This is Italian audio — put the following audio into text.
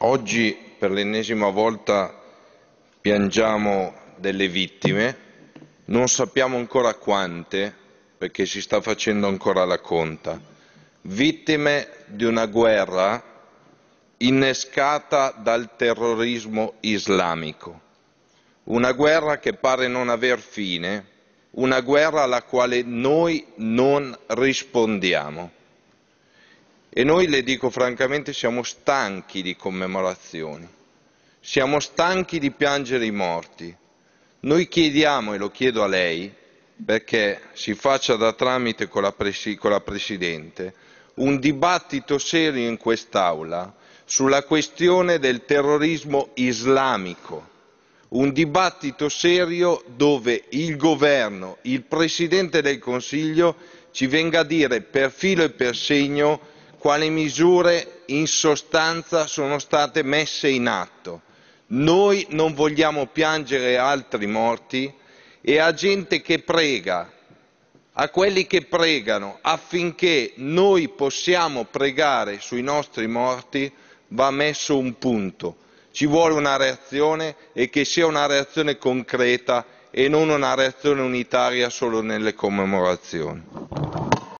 Oggi per l'ennesima volta piangiamo delle vittime, non sappiamo ancora quante, perché si sta facendo ancora la conta, vittime di una guerra innescata dal terrorismo islamico, una guerra che pare non aver fine, una guerra alla quale noi non rispondiamo. E noi, le dico francamente, siamo stanchi di commemorazioni, siamo stanchi di piangere i morti. Noi chiediamo, e lo chiedo a lei, perché si faccia da tramite con la, presi- con la Presidente, un dibattito serio in quest'Aula sulla questione del terrorismo islamico, un dibattito serio dove il Governo, il Presidente del Consiglio ci venga a dire per filo e per segno quali misure in sostanza sono state messe in atto. Noi non vogliamo piangere altri morti e a gente che prega, a quelli che pregano affinché noi possiamo pregare sui nostri morti va messo un punto. Ci vuole una reazione e che sia una reazione concreta e non una reazione unitaria solo nelle commemorazioni.